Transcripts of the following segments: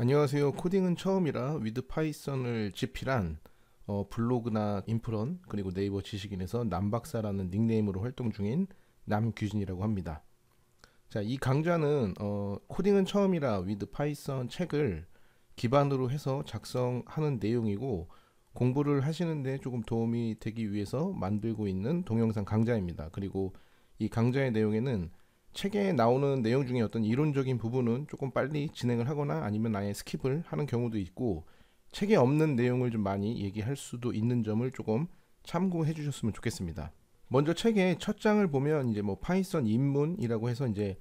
안녕하세요. 코딩은 처음이라 위드 파이썬을 집필한 어, 블로그나 인프런 그리고 네이버 지식인에서 남박사라는 닉네임으로 활동 중인 남규진이라고 합니다. 자, 이 강좌는 어, 코딩은 처음이라 위드 파이썬 책을 기반으로 해서 작성하는 내용이고 공부를 하시는데 조금 도움이 되기 위해서 만들고 있는 동영상 강좌입니다. 그리고 이 강좌의 내용에는 책에 나오는 내용 중에 어떤 이론적인 부분은 조금 빨리 진행을 하거나 아니면 아예 스킵을 하는 경우도 있고 책에 없는 내용을 좀 많이 얘기할 수도 있는 점을 조금 참고해 주셨으면 좋겠습니다. 먼저 책의 첫 장을 보면 이제 뭐 파이썬 입문이라고 해서 이제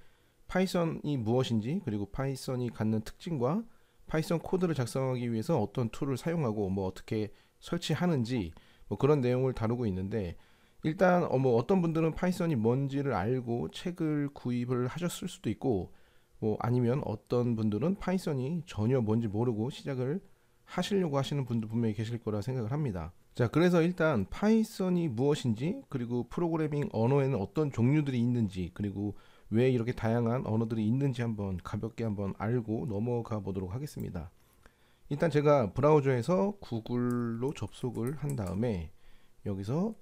파이썬이 무엇인지 그리고 파이썬이 갖는 특징과 파이썬 코드를 작성하기 위해서 어떤 툴을 사용하고 뭐 어떻게 설치하는지 뭐 그런 내용을 다루고 있는데 일단 어뭐 어떤 분들은 파이썬이 뭔지를 알고 책을 구입을 하셨을 수도 있고 뭐 아니면 어떤 분들은 파이썬이 전혀 뭔지 모르고 시작을 하시려고 하시는 분도 분명히 계실 거라 생각을 합니다. 자, 그래서 일단 파이썬이 무엇인지, 그리고 프로그래밍 언어에는 어떤 종류들이 있는지, 그리고 왜 이렇게 다양한 언어들이 있는지 한번 가볍게 한번 알고 넘어가 보도록 하겠습니다. 일단 제가 브라우저에서 구글로 접속을 한 다음에 여기서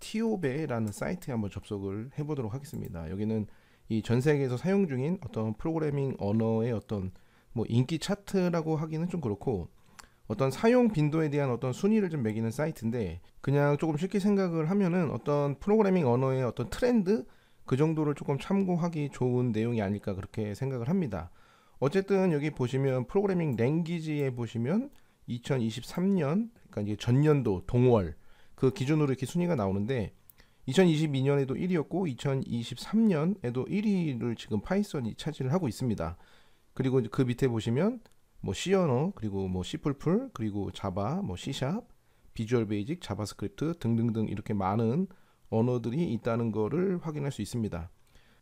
티오베라는 사이트에 한번 접속을 해보도록 하겠습니다. 여기는 이 전 세계에서 사용 중인 어떤 프로그래밍 언어의 어떤 뭐 인기 차트라고 하기는 좀 그렇고 어떤 사용 빈도에 대한 어떤 순위를 좀 매기는 사이트인데 그냥 조금 쉽게 생각을 하면은 어떤 프로그래밍 언어의 어떤 트렌드 그 정도를 조금 참고하기 좋은 내용이 아닐까 그렇게 생각을 합니다. 어쨌든 여기 보시면 프로그래밍 랭귀지에 보시면 2023년 그러니까 이제 전년도 동월 그 기준으로 이렇게 순위가 나오는데 2022년에도 1위였고 2023년에도 1위를 지금 파이썬이 차지를 하고 있습니다. 그리고 그 밑에 보시면 뭐 C 언어 그리고 뭐 C++ 그리고 자바 뭐 C# 비주얼 베이직 자바스크립트 등등등 이렇게 많은 언어들이 있다는 거를 확인할 수 있습니다.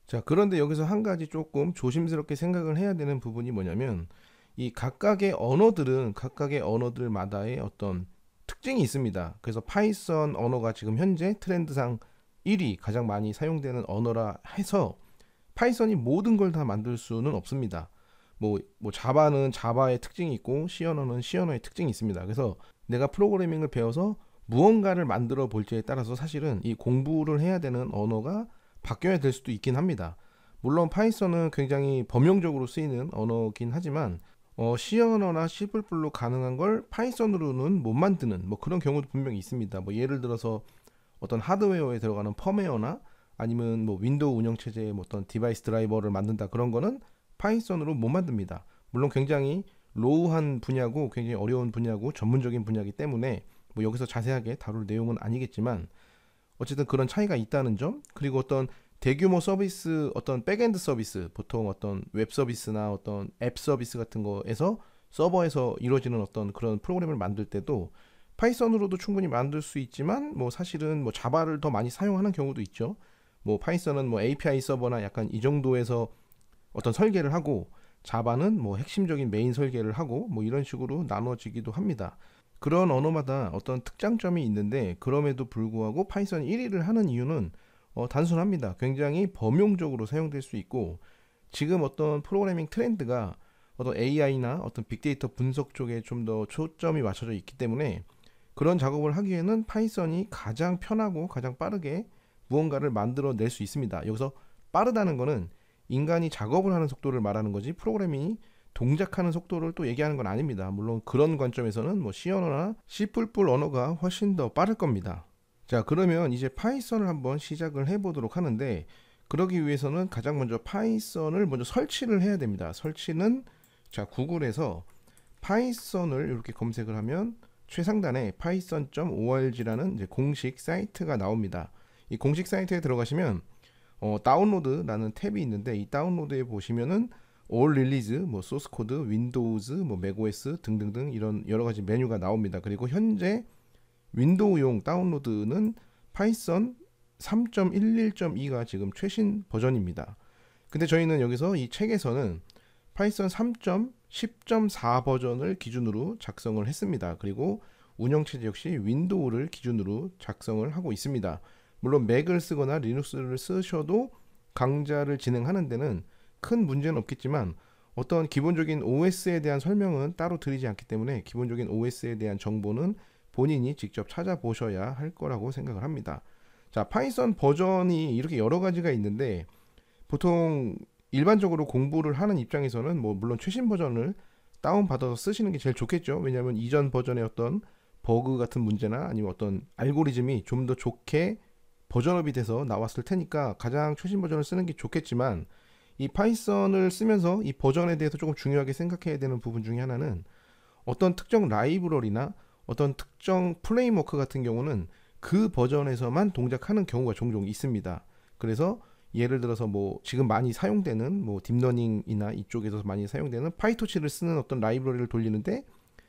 자, 그런데 여기서 한 가지 조금 조심스럽게 생각을 해야 되는 부분이 뭐냐면 이 각각의 언어들은 각각의 언어들마다의 어떤 특징이 있습니다. 그래서 파이썬 언어가 지금 현재 트렌드상 1위 가장 많이 사용되는 언어라 해서 파이썬이 모든 걸 다 만들 수는 없습니다. 뭐, 뭐 자바는 자바의 특징이 있고 C 언어는 C 언어의 특징이 있습니다. 그래서 내가 프로그래밍을 배워서 무언가를 만들어 볼지에 따라서 사실은 이 공부를 해야 되는 언어가 바뀌어야 될 수도 있긴 합니다. 물론 파이썬은 굉장히 범용적으로 쓰이는 언어긴 하지만 어, C 언어나 C++로 플 가능한 걸 파이썬으로는 못 만드는 뭐 그런 경우도 분명히 있습니다. 뭐 예를 들어서 어떤 하드웨어에 들어가는 펌웨어나 아니면 뭐 윈도우 운영 체제의 뭐 어떤 디바이스 드라이버를 만든다 그런 거는 파이썬으로 못 만듭니다. 물론 굉장히 로우한 분야고 굉장히 어려운 분야고 전문적인 분야이기 때문에 뭐 여기서 자세하게 다룰 내용은 아니겠지만 어쨌든 그런 차이가 있다는 점 그리고 어떤 대규모 서비스 어떤 백엔드 서비스 보통 어떤 웹 서비스나 어떤 앱 서비스 같은 거에서 서버에서 이루어지는 어떤 그런 프로그램을 만들 때도 파이썬으로도 충분히 만들 수 있지만 뭐 사실은 뭐 자바를 더 많이 사용하는 경우도 있죠. 뭐 파이썬은 뭐 API 서버나 약간 이 정도에서 어떤 설계를 하고 자바는 뭐 핵심적인 메인 설계를 하고 뭐 이런 식으로 나눠지기도 합니다. 그런 언어마다 어떤 특장점이 있는데 그럼에도 불구하고 파이썬 1위를 하는 이유는 어, 단순합니다. 굉장히 범용적으로 사용될 수 있고 지금 어떤 프로그래밍 트렌드가 어떤 AI나 어떤 빅데이터 분석 쪽에 좀 더 초점이 맞춰져 있기 때문에 그런 작업을 하기에는 파이썬이 가장 편하고 가장 빠르게 무언가를 만들어낼 수 있습니다. 여기서 빠르다는 것은 인간이 작업을 하는 속도를 말하는 거지 프로그래밍이 동작하는 속도를 또 얘기하는 건 아닙니다. 물론 그런 관점에서는 뭐 C 언어나 C++ 언어가 훨씬 더 빠를 겁니다. 자 그러면 이제 파이썬을 한번 시작을 해 보도록 하는데 그러기 위해서는 가장 먼저 파이썬을 먼저 설치를 해야 됩니다 설치는 자 구글에서 파이썬을 이렇게 검색을 하면 최상단에 python.org라는 공식 사이트가 나옵니다 이 공식 사이트에 들어가시면 어, 다운로드라는 탭이 있는데 이 다운로드에 보시면은 release all 뭐 소스 코드, 윈도우즈, 뭐 맥OS 등등등 이런 여러 가지 메뉴가 나옵니다. 그리고 현재 윈도우용 다운로드는 파이썬 3.11.2가 지금 최신 버전입니다. 근데 저희는 여기서 이 책에서는 파이썬 3.10.4 버전을 기준으로 작성을 했습니다. 그리고 운영체제 역시 윈도우를 기준으로 작성을 하고 있습니다. 물론 맥을 쓰거나 리눅스를 쓰셔도 강좌를 진행하는 데는 큰 문제는 없겠지만 어떤 기본적인 OS에 대한 설명은 따로 드리지 않기 때문에 기본적인 OS에 대한 정보는 본인이 직접 찾아보셔야 할 거라고 생각을 합니다. 자, 파이썬 버전이 이렇게 여러 가지가 있는데 보통 일반적으로 공부를 하는 입장에서는 뭐 물론 최신 버전을 다운받아서 쓰시는 게 제일 좋겠죠. 왜냐하면 이전 버전의 어떤 버그 같은 문제나 아니면 어떤 알고리즘이 좀 더 좋게 버전업이 돼서 나왔을 테니까 가장 최신 버전을 쓰는 게 좋겠지만 이 파이썬을 쓰면서 이 버전에 대해서 조금 중요하게 생각해야 되는 부분 중에 하나는 어떤 특정 라이브러리나 어떤 특정 플레임워크 같은 경우는 그 버전에서만 동작하는 경우가 종종 있습니다. 그래서 예를 들어서 뭐 지금 많이 사용되는 뭐 딥러닝이나 이쪽에서 많이 사용되는 파이토치를 쓰는 어떤 라이브러리를 돌리는데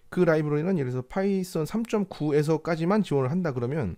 그 라이브러리는 예를 들어서 파이썬 3.9에서까지만 지원을 한다 그러면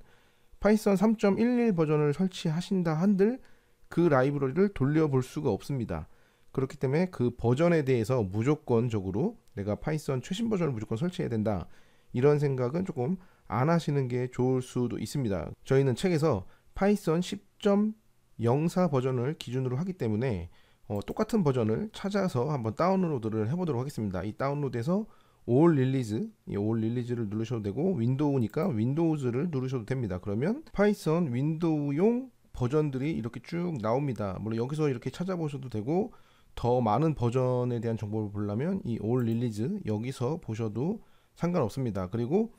파이썬 3.11 버전을 설치하신다 한들 그 라이브러리를 돌려볼 수가 없습니다. 그렇기 때문에 그 버전에 대해서 무조건적으로 내가 파이썬 최신 버전을 무조건 설치해야 된다. 이런 생각은 조금 안 하시는 게 좋을 수도 있습니다. 저희는 책에서 파이썬 10.04 버전을 기준으로 하기 때문에 어, 똑같은 버전을 찾아서 한번 다운로드를 해보도록 하겠습니다. 이 다운로드에서 올 릴리즈, 올 릴리즈를 누르셔도 되고 윈도우니까 윈도우즈를 누르셔도 됩니다. 그러면 파이썬 윈도우용 버전들이 이렇게 쭉 나옵니다. 물론 여기서 이렇게 찾아보셔도 되고 더 많은 버전에 대한 정보를 보려면 이 올 릴리즈 여기서 보셔도 상관없습니다. 그리고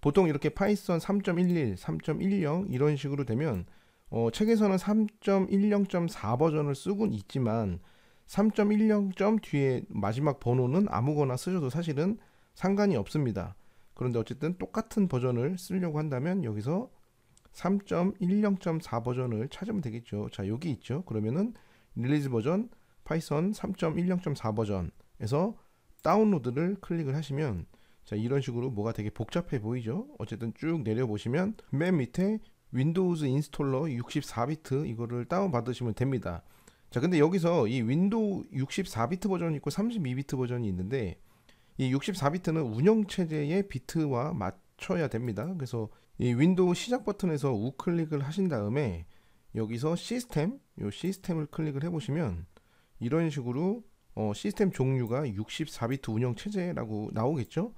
보통 이렇게 파이썬 3.11, 3.10 이런 식으로 되면 어, 책에서는 3.10.4 버전을 쓰곤 있지만 3 1 0 뒤에 마지막 번호는 아무거나 쓰셔도 사실은 상관이 없습니다. 그런데 어쨌든 똑같은 버전을 쓰려고 한다면 여기서 3.10.4 버전을 찾으면 되겠죠. 자, 여기 있죠. 그러면은 릴리즈 버전 파이썬 3.10.4 버전에서 다운로드를 클릭을 하시면 자 이런 식으로 뭐가 되게 복잡해 보이죠 어쨌든 쭉 내려보시면 맨 밑에 윈도우즈 인스톨러 64비트 이거를 다운받으시면 됩니다 자 근데 여기서 이 윈도우 64비트 버전이 있고 32비트 버전이 있는데 이 64비트는 운영체제의 비트와 맞춰야 됩니다 그래서 이 윈도우 시작 버튼에서 우클릭을 하신 다음에 여기서 시스템 요 시스템을 클릭을 해보시면 이런 식으로 어, 시스템 종류가 64비트 운영체제라고 나오겠죠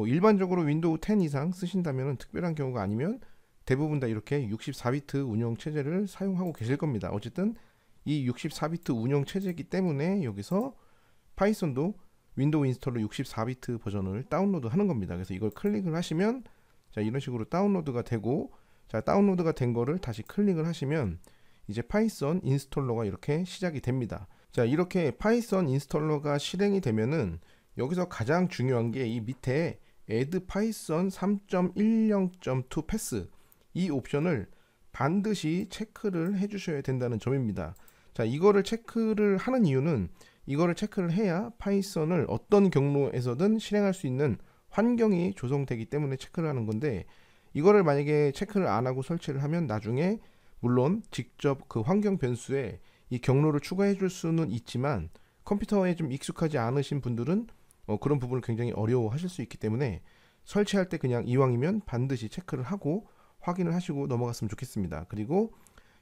뭐 일반적으로 윈도우 10 이상 쓰신다면 특별한 경우가 아니면 대부분 다 이렇게 64비트 운영 체제를 사용하고 계실 겁니다. 어쨌든 이 64비트 운영 체제이기 때문에 여기서 파이썬도 윈도우 인스톨러 64비트 버전을 다운로드 하는 겁니다. 그래서 이걸 클릭을 하시면 자 이런 식으로 다운로드가 되고 자 다운로드가 된 거를 다시 클릭을 하시면 이제 파이썬 인스톨러가 이렇게 시작이 됩니다. 자 이렇게 파이썬 인스톨러가 실행이 되면은 여기서 가장 중요한 게 이 밑에 add python 3.10.2 pass 이 옵션을 반드시 체크를 해 주셔야 된다는 점입니다. 자, 이거를 체크를 하는 이유는 이거를 체크를 해야 파이썬을 어떤 경로에서든 실행할 수 있는 환경이 조성되기 때문에 체크를 하는 건데 이거를 만약에 체크를 안 하고 설치를 하면 나중에 물론 직접 그 환경 변수에 이 경로를 추가해 줄 수는 있지만 컴퓨터에 좀 익숙하지 않으신 분들은 어, 그런 부분을 굉장히 어려워하실 수 있기 때문에 설치할 때 그냥 이왕이면 반드시 체크를 하고 확인을 하시고 넘어갔으면 좋겠습니다. 그리고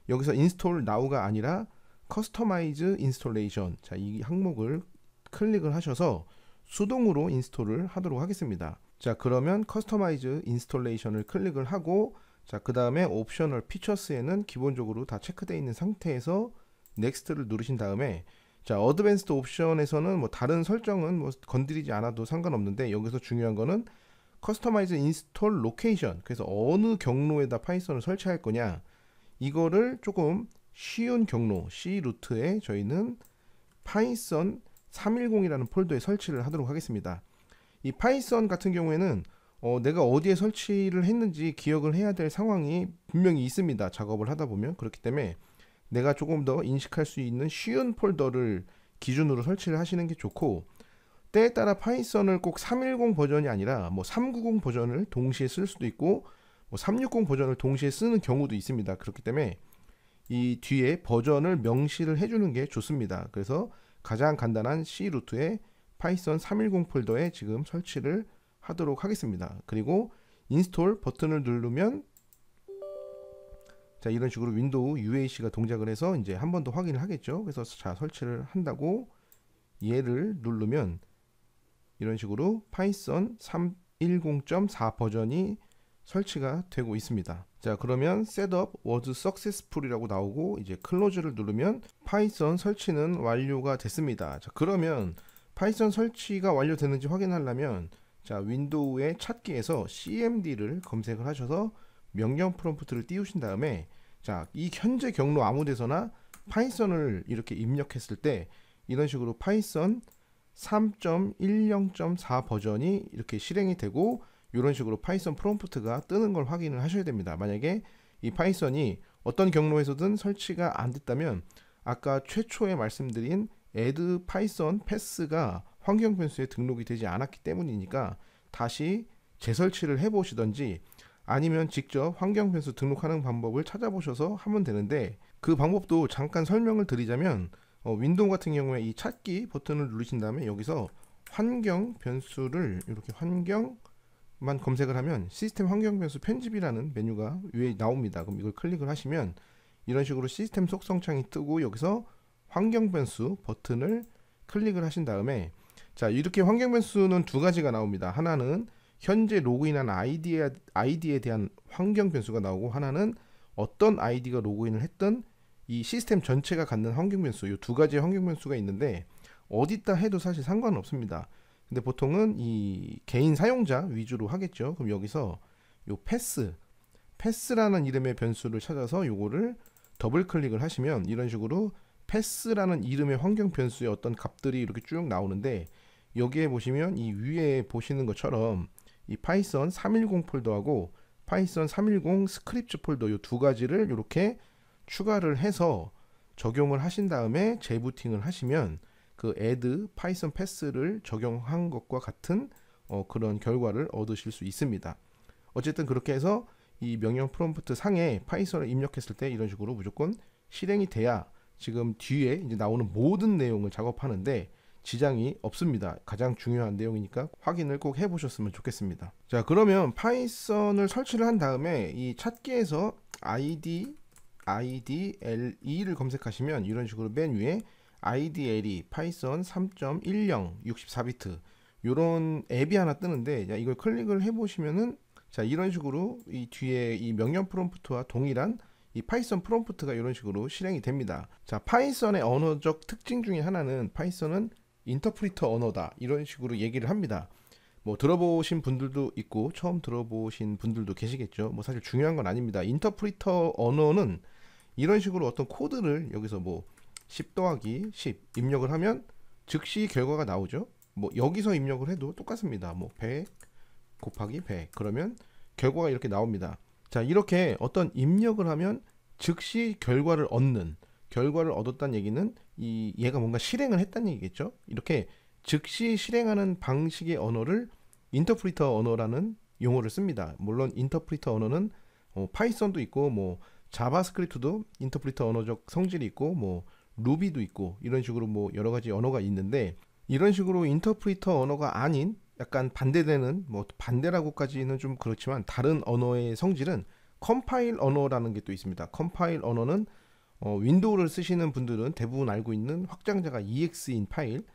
여기서 인스톨 나우가 아니라 커스터마이즈 인스톨레이션 자 이 항목을 클릭을 하셔서 수동으로 인스톨을 하도록 하겠습니다. 자 그러면 커스터마이즈 인스톨레이션을 클릭을 하고 자 그 다음에 옵셔널 피처스에는 기본적으로 다 체크되어 있는 상태에서 넥스트를 누르신 다음에 자, 어드밴스드 옵션에서는 뭐 다른 설정은 뭐 건드리지 않아도 상관없는데 여기서 중요한 거는 커스터마이즈 인스톨 로케이션. 그래서 어느 경로에다 파이썬을 설치할 거냐. 이거를 조금 쉬운 경로 C 루트에 저희는 파이썬 310이라는 폴더에 설치를 하도록 하겠습니다. 이 파이썬 같은 경우에는 어, 내가 어디에 설치를 했는지 기억을 해야 될 상황이 분명히 있습니다. 작업을 하다 보면 그렇기 때문에 내가 조금 더 인식할 수 있는 쉬운 폴더를 기준으로 설치를 하시는 게 좋고 때에 따라 파이썬을 꼭 310 버전이 아니라 뭐 390 버전을 동시에 쓸 수도 있고 뭐 360 버전을 동시에 쓰는 경우도 있습니다. 그렇기 때문에 이 뒤에 버전을 명시를 해주는 게 좋습니다. 그래서 가장 간단한 C 루트에 파이썬 310 폴더에 지금 설치를 하도록 하겠습니다. 그리고 인스톨 버튼을 누르면 자 이런 식으로 윈도우 UAC가 동작을 해서 이제 한 번 더 확인을 하겠죠. 그래서 자 설치를 한다고 얘를 누르면 이런 식으로 파이썬 310.4 버전이 설치가 되고 있습니다. 자 그러면 셋업 워즈 석세스풀이라고 나오고 이제 클로즈를 누르면 파이썬 설치는 완료가 됐습니다. 자 그러면 파이썬 설치가 완료되는지 확인하려면 자 윈도우의 찾기에서 cmd를 검색을 하셔서 명령 프롬프트를 띄우신 다음에 자, 이 현재 경로 아무 데서나 파이썬을 이렇게 입력했을 때 이런 식으로 파이썬 3.10.4 버전이 이렇게 실행이 되고 이런 식으로 파이썬 프롬프트가 뜨는 걸 확인을 하셔야 됩니다. 만약에 이 파이썬이 어떤 경로에서든 설치가 안 됐다면 아까 최초에 말씀드린 add python pass가 환경 변수에 등록이 되지 않았기 때문이니까 다시 재설치를 해보시던지 아니면 직접 환경 변수 등록하는 방법을 찾아보셔서 하면 되는데 그 방법도 잠깐 설명을 드리자면 어, 윈도우 같은 경우에 이 찾기 버튼을 누르신 다음에 여기서 환경 변수를 이렇게 환경만 검색을 하면 시스템 환경 변수 편집이라는 메뉴가 위에 나옵니다. 그럼 이걸 클릭을 하시면 이런 식으로 시스템 속성 창이 뜨고 여기서 환경 변수 버튼을 클릭을 하신 다음에 자 이렇게 환경 변수는 두 가지가 나옵니다. 하나는 현재 로그인한 아이디에, 아이디에 대한 환경 변수가 나오고 하나는 어떤 아이디가 로그인을 했던 이 시스템 전체가 갖는 환경 변수 이 두가지 환경 변수가 있는데 어디다 해도 사실 상관 없습니다. 근데 보통은 이 개인 사용자 위주로 하겠죠. 그럼 여기서 요 패스 패스라는 이름의 변수를 찾아서 요거를 더블 클릭을 하시면 이런 식으로 패스라는 이름의 환경 변수의 어떤 값들이 이렇게 쭉 나오는데 여기에 보시면 이 위에 보시는 것처럼 이 파이썬 310 폴더하고 파이썬 310 스크립트 폴더 이 두 가지를 이렇게 추가를 해서 적용을 하신 다음에 재부팅을 하시면 그 add 파이썬 패스를 적용한 것과 같은 어, 그런 결과를 얻으실 수 있습니다. 어쨌든 그렇게 해서 이 명령 프롬프트 상에 파이썬을 입력했을 때 이런 식으로 무조건 실행이 돼야 지금 뒤에 이제 나오는 모든 내용을 작업하는데 지장이 없습니다. 가장 중요한 내용이니까 확인을 꼭 해보셨으면 좋겠습니다. 자 그러면 파이썬을 설치를 한 다음에 이 찾기에서 id idle 검색하시면 이런 식으로 맨 위에 idle 파이썬 3.10 64비트 요런 앱이 하나 뜨는데 자, 이걸 클릭을 해보시면은 자 이런 식으로 이 뒤에 이 명령 프롬프트와 동일한 이 파이썬 프롬프트가 이런 식으로 실행이 됩니다. 자 파이썬의 언어적 특징 중에 하나는 파이썬은 인터프리터 언어다 이런 식으로 얘기를 합니다. 뭐 들어보신 분들도 있고 처음 들어보신 분들도 계시겠죠. 뭐 사실 중요한 건 아닙니다. 인터프리터 언어는 이런 식으로 어떤 코드를 여기서 뭐 10 더하기 10 입력을 하면 즉시 결과가 나오죠. 뭐 여기서 입력을 해도 똑같습니다. 뭐 100 곱하기 100 그러면 결과가 이렇게 나옵니다. 자 이렇게 어떤 입력을 하면 즉시 결과를 얻는 결과를 얻었다는 얘기는 이 얘가 뭔가 실행을 했다는 얘기겠죠. 이렇게 즉시 실행하는 방식의 언어를 인터프리터 언어라는 용어를 씁니다. 물론 인터프리터 언어는 어, 뭐 파이썬도 있고 뭐 자바스크립트도 인터프리터 언어적 성질이 있고 뭐 루비도 있고 이런 식으로 뭐 여러 가지 언어가 있는데 이런 식으로 인터프리터 언어가 아닌 약간 반대되는 뭐 반대라고까지는 좀 그렇지만 다른 언어의 성질은 컴파일 언어라는 게 또 있습니다. 컴파일 언어는 어, 윈도우를 쓰시는 분들은 대부분 알고 있는 확장자가 exe인 파일,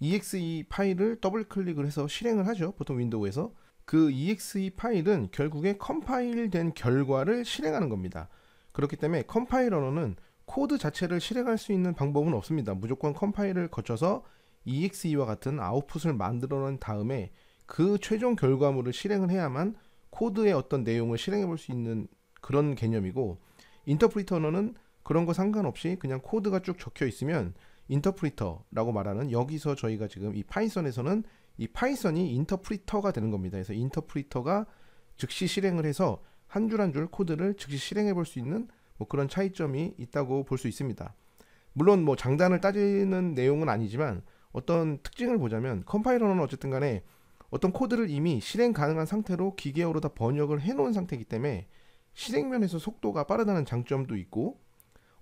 exe e 파일을 더블 클릭을 해서 실행을 하죠. 보통 윈도우에서 그 exe e 파일은 결국에 컴파일된 결과를 실행하는 겁니다. 그렇기 때문에 컴파일러로는 코드 자체를 실행할 수 있는 방법은 없습니다. 무조건 컴파일을 거쳐서 exe와 같은 아웃풋을 만들어낸 다음에 그 최종 결과물을 실행을 해야만 코드의 어떤 내용을 실행해 볼 수 있는 그런 개념이고 인터프리터는 그런 거 상관없이 그냥 코드가 쭉 적혀 있으면 인터프리터라고 말하는 여기서 저희가 지금 이 파이썬에서는 이 파이썬이 인터프리터가 되는 겁니다. 그래서 인터프리터가 즉시 실행을 해서 한 줄 한 줄 코드를 즉시 실행해 볼 수 있는 뭐 그런 차이점이 있다고 볼 수 있습니다. 물론 뭐 장단을 따지는 내용은 아니지만 어떤 특징을 보자면 컴파일러는 어쨌든 간에 어떤 코드를 이미 실행 가능한 상태로 기계어로 다 번역을 해 놓은 상태이기 때문에 실행면에서 속도가 빠르다는 장점도 있고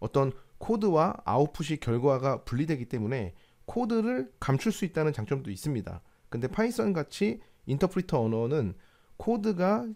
어떤 코드와 아웃풋이 결과가 분리되기 때문에 코드를 감출 수 있다는 장점도 있습니다. 근데 파이썬 같이 인터프리터 언어는 코드가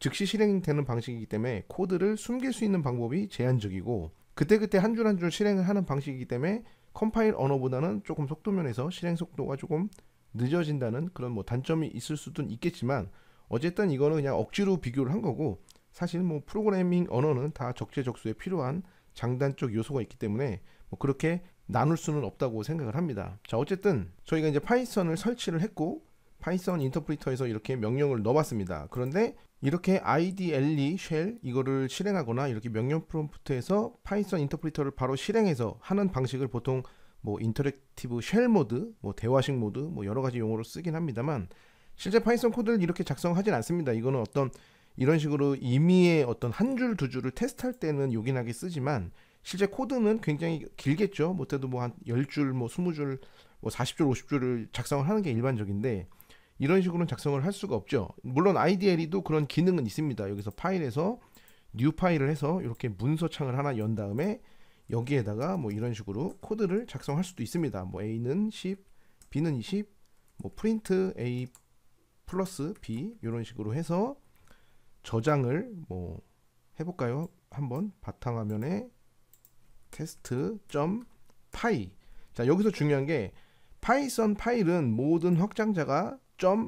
즉시 실행되는 방식이기 때문에 코드를 숨길 수 있는 방법이 제한적이고 그때그때 한 줄 한 줄 실행을 하는 방식이기 때문에 컴파일 언어보다는 조금 속도면에서 실행 속도가 조금 늦어진다는 그런 뭐 단점이 있을 수도 있겠지만 어쨌든 이거는 그냥 억지로 비교를 한 거고 사실 뭐 프로그래밍 언어는 다 적재적소에 필요한 장단적 요소가 있기 때문에 뭐 그렇게 나눌 수는 없다고 생각을 합니다. 자, 어쨌든 저희가 이제 파이썬을 설치를 했고 파이썬 인터프리터에서 이렇게 명령을 넣어봤습니다. 그런데 이렇게 idle shell 이거를 실행하거나 이렇게 명령 프롬프트에서 파이썬 인터프리터를 바로 실행해서 하는 방식을 보통 뭐 인터랙티브 쉘 모드, 뭐 대화식 모드, 뭐 여러 가지 용어로 쓰긴 합니다만 실제 파이썬 코드를 이렇게 작성하진 않습니다. 이거는 어떤 이런 식으로 임의의 어떤 한 줄 두 줄을 테스트할 때는 요긴하게 쓰지만 실제 코드는 굉장히 길겠죠. 못해도 뭐한 열줄뭐 스무 줄뭐 사십 줄 오십 줄을 작성을 하는 게 일반적인데 이런 식으로는 작성을 할 수가 없죠. 물론 IDL에도 그런 기능은 있습니다. 여기서 파일에서 뉴 파일을 해서 이렇게 문서창을 하나 연 다음에 여기에다가 뭐 이런 식으로 코드를 작성할 수도 있습니다. 뭐 A는 10, B는 20, 뭐 프린트 A 플러스 B 이런 식으로 해서 저장을 뭐 해볼까요? 한번 바탕화면에 테스트 t p y 자 여기서 중요한 게 파이썬 파일은 모든 확장자가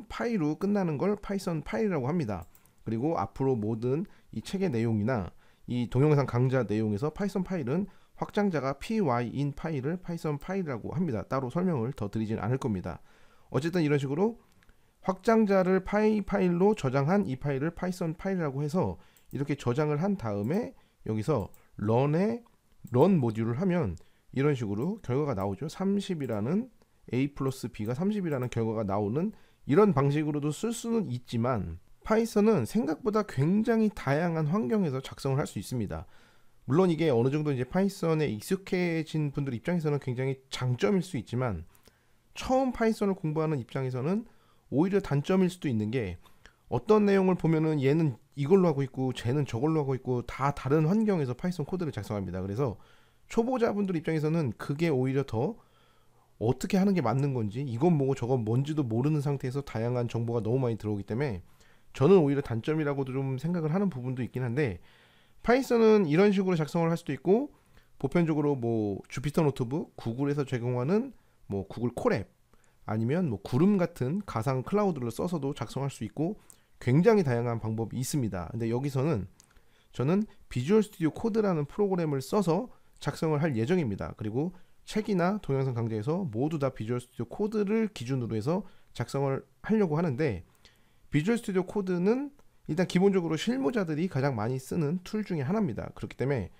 파이로 끝나는 걸 파이썬 파일이라고 합니다. 그리고 앞으로 모든 이 책의 내용이나 이 동영상 강좌 내용에서 파이썬 파일은 확장자가 pyn 파일을 파이썬 파일이라고 합니다. 따로 설명을 더 드리진 않을 겁니다. 어쨌든 이런 식으로 확장자를 파이 파일로 저장한 이 파일을 파이썬 파일이라고 해서 이렇게 저장을 한 다음에 여기서 런에 런 모듈을 하면 이런 식으로 결과가 나오죠. 30이라는 a 플러스 b가 30이라는 결과가 나오는 이런 방식으로도 쓸 수는 있지만 파이썬은 생각보다 굉장히 다양한 환경에서 작성을 할 수 있습니다. 물론 이게 어느 정도 이제 파이썬에 익숙해진 분들 입장에서는 굉장히 장점일 수 있지만 처음 파이썬을 공부하는 입장에서는 오히려 단점일 수도 있는 게 어떤 내용을 보면은 얘는 이걸로 하고 있고 쟤는 저걸로 하고 있고 다 다른 환경에서 파이썬 코드를 작성합니다. 그래서 초보자분들 입장에서는 그게 오히려 더 어떻게 하는 게 맞는 건지 이건 뭐고 저건 뭔지도 모르는 상태에서 다양한 정보가 너무 많이 들어오기 때문에 저는 오히려 단점이라고도 좀 생각을 하는 부분도 있긴 한데 파이썬은 이런 식으로 작성을 할 수도 있고 보편적으로 뭐 주피터 노트북 구글에서 제공하는 뭐 구글 콜앱 아니면 뭐 구름 같은 가상 클라우드를 써서도 작성할 수 있고 굉장히 다양한 방법이 있습니다. 근데 여기서는 저는 비주얼 스튜디오 코드라는 프로그램을 써서 작성을 할 예정입니다. 그리고 책이나 동영상 강좌에서 모두 다 비주얼 스튜디오 코드를 기준으로 해서 작성을 하려고 하는데 비주얼 스튜디오 코드는 일단 기본적으로 실무자들이 가장 많이 쓰는 툴 중에 하나입니다. 그렇기 때문에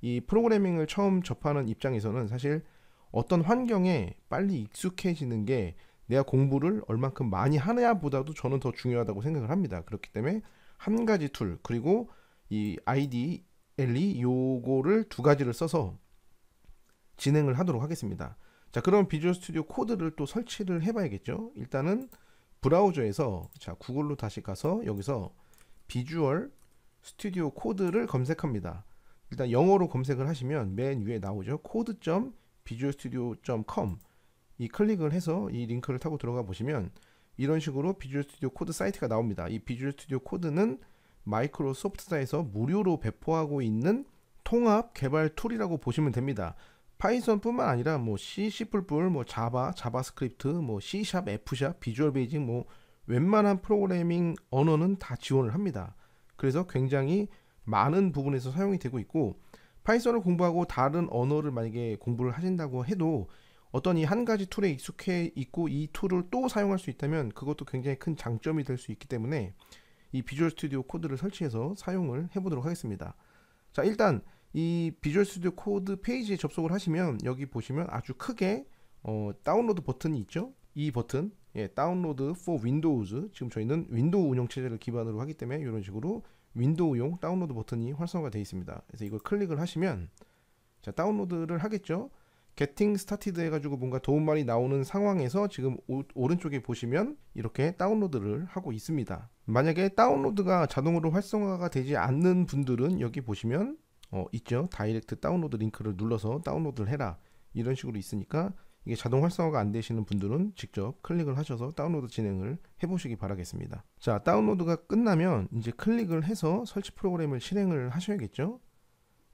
이 프로그래밍을 처음 접하는 입장에서는 사실 어떤 환경에 빨리 익숙해지는 게 내가 공부를 얼만큼 많이 하느냐보다도 저는 더 중요하다고 생각을 합니다. 그렇기 때문에 한 가지 툴 그리고 이 아이디 엘리 요거를 두 가지를 써서 진행을 하도록 하겠습니다. 자, 그럼 비주얼 스튜디오 코드를 또 설치를 해봐야겠죠. 일단은 브라우저에서 자 구글로 다시 가서 여기서 비주얼 스튜디오 코드를 검색합니다. 일단 영어로 검색을 하시면 맨 위에 나오죠. 코드.점 비주얼 스튜디오.com 이 클릭을 해서 이 링크를 타고 들어가 보시면 이런 식으로 비주얼 스튜디오 코드 사이트가 나옵니다. 이 비주얼 스튜디오 코드는 마이크로소프트사에서 무료로 배포하고 있는 통합 개발 툴이라고 보시면 됩니다. 파이썬뿐만 아니라 뭐 C, C++, 뭐 자바, 자바스크립트, 뭐 C#, F#, 비주얼 베이징뭐 웬만한 프로그래밍 언어는 다 지원을 합니다. 그래서 굉장히 많은 부분에서 사용이 되고 있고 파이썬을 공부하고 다른 언어를 만약에 공부를 하신다고 해도 어떤 이 한 가지 툴에 익숙해 있고 이 툴을 또 사용할 수 있다면 그것도 굉장히 큰 장점이 될 수 있기 때문에 이 비주얼 스튜디오 코드를 설치해서 사용을 해보도록 하겠습니다. 자 일단 이 비주얼 스튜디오 코드 페이지에 접속을 하시면 여기 보시면 아주 크게 어, 다운로드 버튼이 있죠. 이 버튼 예, 다운로드 for Windows 지금 저희는 윈도우 운영 체제를 기반으로 하기 때문에 이런 식으로 윈도우용 다운로드 버튼이 활성화 되어 있습니다. 그래서 이걸 클릭을 하시면 자, 다운로드를 하겠죠. getting started 해가지고 뭔가 도움말이 나오는 상황에서 지금 오, 오른쪽에 보시면 이렇게 다운로드를 하고 있습니다. 만약에 다운로드가 자동으로 활성화가 되지 않는 분들은 여기 보시면 어, 있죠. 다이렉트 다운로드 링크를 눌러서 다운로드를 해라. 이런 식으로 있으니까 이게 자동 활성화가 안 되시는 분들은 직접 클릭을 하셔서 다운로드 진행을 해보시기 바라겠습니다. 자, 다운로드가 끝나면 이제 클릭을 해서 설치 프로그램을 실행을 하셔야겠죠.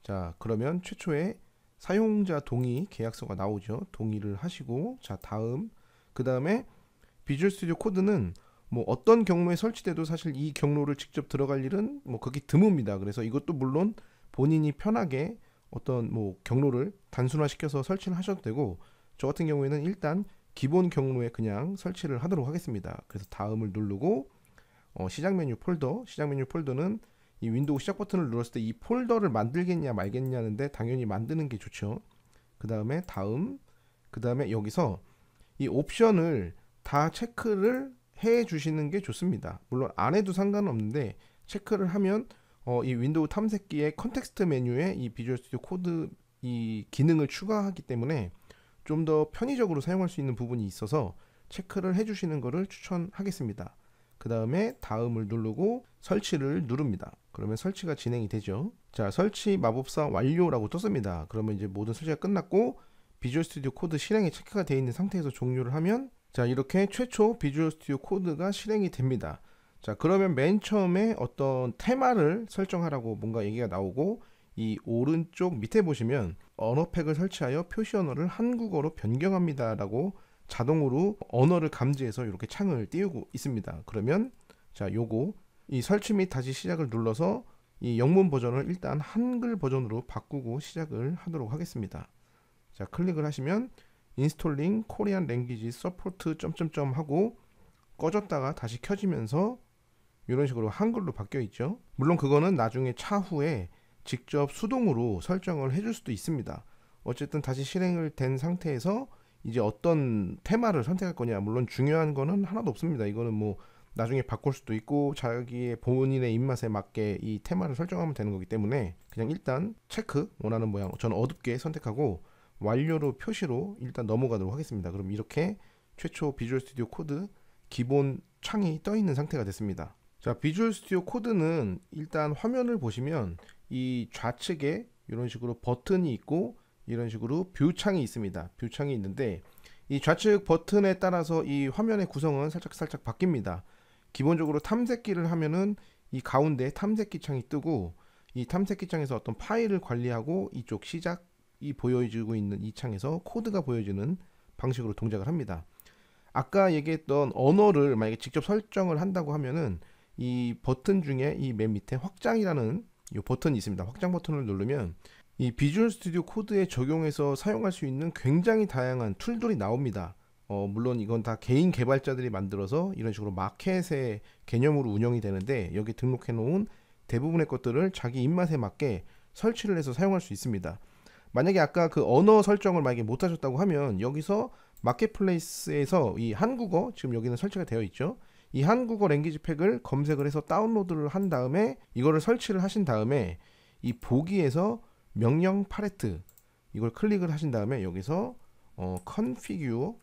자, 그러면 최초에 사용자 동의 계약서가 나오죠. 동의를 하시고 자, 다음 그 다음에 비주얼 스튜디오 코드는 뭐 어떤 경로에 설치돼도 사실 이 경로를 직접 들어갈 일은 뭐 그게 드뭅니다. 그래서 이것도 물론 본인이 편하게 어떤 뭐 경로를 단순화시켜서 설치를 하셔도 되고 저 같은 경우에는 일단 기본 경로에 그냥 설치를 하도록 하겠습니다. 그래서 다음을 누르고 어, 시작 메뉴 폴더, 시작 메뉴 폴더는 이 윈도우 시작 버튼을 눌렀을 때 이 폴더를 만들겠냐 말겠냐는데 당연히 만드는 게 좋죠. 그 다음에 다음, 그 다음에 여기서 이 옵션을 다 체크를 해 주시는 게 좋습니다. 물론 안 해도 상관없는데 체크를 하면 어, 이 윈도우 탐색기의 컨텍스트 메뉴에 이 비주얼 스튜디오 코드 이 기능을 추가하기 때문에 좀더 편의적으로 사용할 수 있는 부분이 있어서 체크를 해주시는 것을 추천하겠습니다. 그 다음에 다음을 누르고 설치를 누릅니다. 그러면 설치가 진행이 되죠. 자, 설치 마법사 완료라고 떴습니다. 그러면 이제 모든 설치가 끝났고 비주얼 스튜디오 코드 실행이 체크가 되어 있는 상태에서 종료를 하면 자, 이렇게 최초 비주얼 스튜디오 코드가 실행이 됩니다. 자, 그러면 맨 처음에 어떤 테마를 설정하라고 뭔가 얘기가 나오고 이 오른쪽 밑에 보시면 언어팩을 설치하여 표시 언어를 한국어로 변경합니다라고 자동으로 언어를 감지해서 이렇게 창을 띄우고 있습니다. 그러면 자 요거 이 설치 및 다시 시작을 눌러서 이 영문 버전을 일단 한글 버전으로 바꾸고 시작을 하도록 하겠습니다. 자 클릭을 하시면 인스톨링 코리안 랭귀지 서포트 점점점 하고 꺼졌다가 다시 켜지면서 이런 식으로 한글로 바뀌어 있죠. 물론 그거는 나중에 차후에 직접 수동으로 설정을 해 줄 수도 있습니다. 어쨌든 다시 실행을 된 상태에서 이제 어떤 테마를 선택할 거냐 물론 중요한 거는 하나도 없습니다. 이거는 뭐 나중에 바꿀 수도 있고 자기의 본인의 입맛에 맞게 이 테마를 설정하면 되는 거기 때문에 그냥 일단 체크 원하는 모양 저는 어둡게 선택하고 완료로 표시로 일단 넘어가도록 하겠습니다. 그럼 이렇게 최초 비주얼 스튜디오 코드 기본 창이 떠 있는 상태가 됐습니다. 자 비주얼 스튜디오 코드는 일단 화면을 보시면 이 좌측에 이런 식으로 버튼이 있고 이런 식으로 뷰창이 있습니다. 뷰창이 있는데 이 좌측 버튼에 따라서 이 화면의 구성은 살짝 살짝 바뀝니다. 기본적으로 탐색기를 하면은 이 가운데 탐색기 창이 뜨고 이 탐색기 창에서 어떤 파일을 관리하고 이쪽 시작이 보여지고 있는 이 창에서 코드가 보여지는 방식으로 동작을 합니다. 아까 얘기했던 언어를 만약에 직접 설정을 한다고 하면은 이 버튼 중에 이 맨 밑에 확장이라는 이 버튼이 있습니다. 확장 버튼을 누르면 이 비주얼 스튜디오 코드에 적용해서 사용할 수 있는 굉장히 다양한 툴들이 나옵니다. 어, 물론 이건 다 개인 개발자들이 만들어서 이런 식으로 마켓의 개념으로 운영이 되는데 여기 등록해 놓은 대부분의 것들을 자기 입맛에 맞게 설치를 해서 사용할 수 있습니다. 만약에 아까 그 언어 설정을 만약에 못 하셨다고 하면 여기서 마켓플레이스에서 이 한국어 지금 여기는 설치가 되어 있죠. 이 한국어 랭귀지 팩을 검색을 해서 다운로드를 한 다음에 이거를 설치를 하신 다음에 이 보기에서 명령 팔레트 이걸 클릭을 하신 다음에 여기서 어, 컨피규어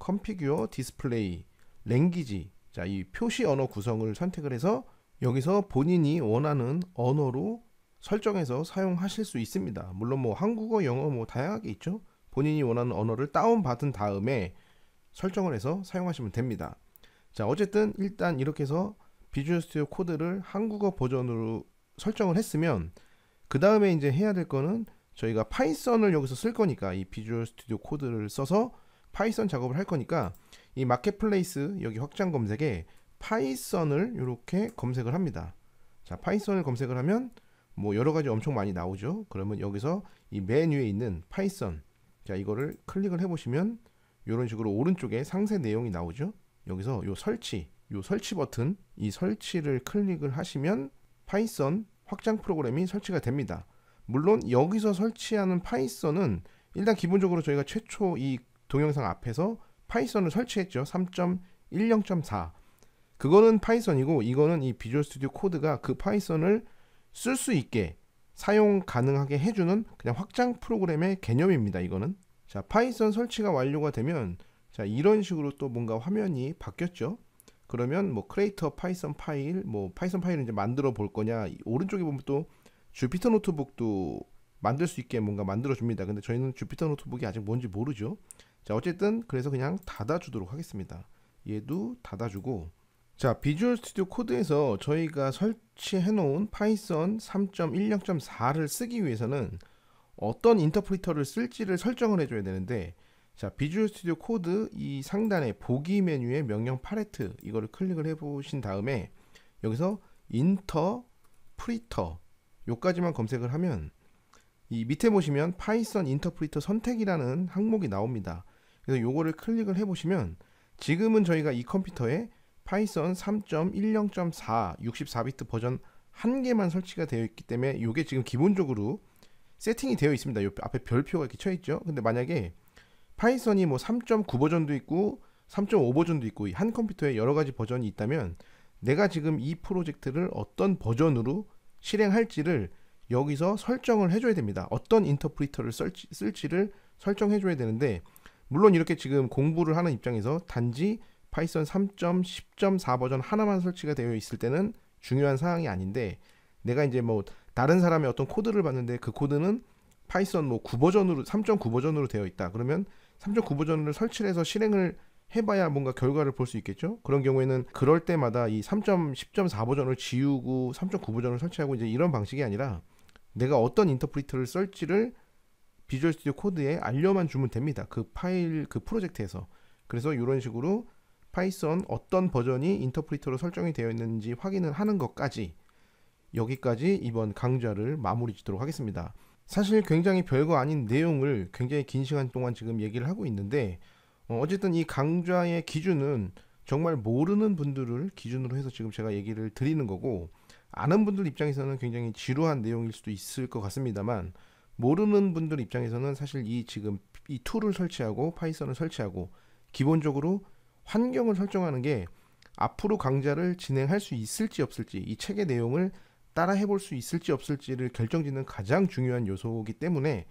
컨피규어 디스플레이 랭귀지 자이 표시 언어 구성을 선택을 해서 여기서 본인이 원하는 언어로 설정해서 사용하실 수 있습니다. 물론 뭐 한국어, 영어 뭐 다양하게 있죠. 본인이 원하는 언어를 다운받은 다음에 설정을 해서 사용하시면 됩니다. 자, 어쨌든 일단 이렇게 해서 비주얼 스튜디오 코드를 한국어 버전으로 설정을 했으면 그 다음에 이제 해야 될 거는 저희가 파이썬을 여기서 쓸 거니까 이 비주얼 스튜디오 코드를 써서 파이썬 작업을 할 거니까 이 마켓플레이스 여기 확장 검색에 파이썬을 이렇게 검색을 합니다. 자, 파이썬을 검색을 하면 뭐 여러 가지 엄청 많이 나오죠. 그러면 여기서 이 메뉴에 있는 파이썬 자, 이거를 클릭을 해 보시면 이런 식으로 오른쪽에 상세 내용이 나오죠. 여기서 요 설치, 요 설치 버튼 이 설치를 클릭을 하시면 파이썬 확장 프로그램이 설치가 됩니다. 물론 여기서 설치하는 파이썬은 일단 기본적으로 저희가 최초 이 동영상 앞에서 파이썬을 설치했죠. 3.10.4 그거는 파이썬이고 이거는 이 비주얼 스튜디오 코드가 그 파이썬을 쓸 수 있게 사용 가능하게 해주는 그냥 확장 프로그램의 개념입니다. 이거는 자 파이썬 설치가 완료가 되면 자, 이런 식으로 또 뭔가 화면이 바뀌었죠. 그러면 뭐 크레이터 파이썬 파일, 뭐 파이썬 파일을 이제 만들어 볼 거냐. 오른쪽에 보면 또 주피터 노트북도 만들 수 있게 뭔가 만들어 줍니다. 근데 저희는 주피터 노트북이 아직 뭔지 모르죠. 자, 어쨌든 그래서 그냥 닫아 주도록 하겠습니다. 얘도 닫아 주고 자, 비주얼 스튜디오 코드에서 저희가 설치해 놓은 파이썬 3 1 0 4를 쓰기 위해서는 어떤 인터프리터를 쓸지를 설정을 해줘야 되는데 자, 비주얼 스튜디오 코드 이 상단에 보기 메뉴의 명령 팔레트 이거를 클릭을 해 보신 다음에 여기서 인터 프리터 요까지만 검색을 하면 이 밑에 보시면 파이썬 인터프리터 선택이라는 항목이 나옵니다. 그래서 요거를 클릭을 해 보시면 지금은 저희가 이 컴퓨터에 파이썬 3.10.4 64비트 버전 한 개만 설치가 되어 있기 때문에 요게 지금 기본적으로 세팅이 되어 있습니다. 요 앞에 별표가 이렇게 쳐 있죠. 근데 만약에 파이썬이 뭐 3.9 버전도 있고 3.5 버전도 있고 한 컴퓨터에 여러 가지 버전이 있다면 내가 지금 이 프로젝트를 어떤 버전으로 실행할지를 여기서 설정을 해줘야 됩니다. 어떤 인터프리터를 쓸지, 쓸지를 설정해줘야 되는데 물론 이렇게 지금 공부를 하는 입장에서 단지 파이썬 3.10.4 버전 하나만 설치가 되어 있을 때는 중요한 사항이 아닌데 내가 이제 뭐 다른 사람의 어떤 코드를 봤는데 그 코드는 파이썬 뭐 9버전으로 3.9 버전으로 되어 있다. 그러면 3.9버전을 설치해서 실행을 해봐야 뭔가 결과를 볼 수 있겠죠. 그런 경우에는 그럴 때마다 이 3.10.4 버전을 지우고 3.9 버전을 설치하고 이제 이런 방식이 아니라 내가 어떤 인터프리터를 쓸지를 비주얼 스튜디오 코드에 알려만 주면 됩니다. 그 파일 그 프로젝트에서 그래서 이런 식으로 파이썬 어떤 버전이 인터프리터로 설정이 되어 있는지 확인을 하는 것까지 여기까지 이번 강좌를 마무리 짓도록 하겠습니다. 사실 굉장히 별거 아닌 내용을 굉장히 긴 시간 동안 지금 얘기를 하고 있는데 어, 어쨌든 이 강좌의 기준은 정말 모르는 분들을 기준으로 해서 지금 제가 얘기를 드리는 거고 아는 분들 입장에서는 굉장히 지루한 내용일 수도 있을 것 같습니다만 모르는 분들 입장에서는 사실 이 지금 이 툴을 설치하고 파이썬을 설치하고 기본적으로 환경을 설정하는 게 앞으로 강좌를 진행할 수 있을지 없을지 이 책의 내용을 따라 해볼 수 있을지 없을지를 결정짓는 가장 중요한 요소이기 때문에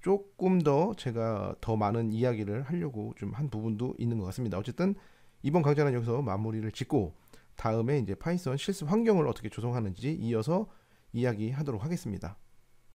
조금 더 제가 더 많은 이야기를 하려고 좀 한 부분도 있는 것 같습니다. 어쨌든 이번 강좌는 여기서 마무리를 짓고 다음에 이제 파이썬 실습 환경을 어떻게 조성하는지 이어서 이야기하도록 하겠습니다.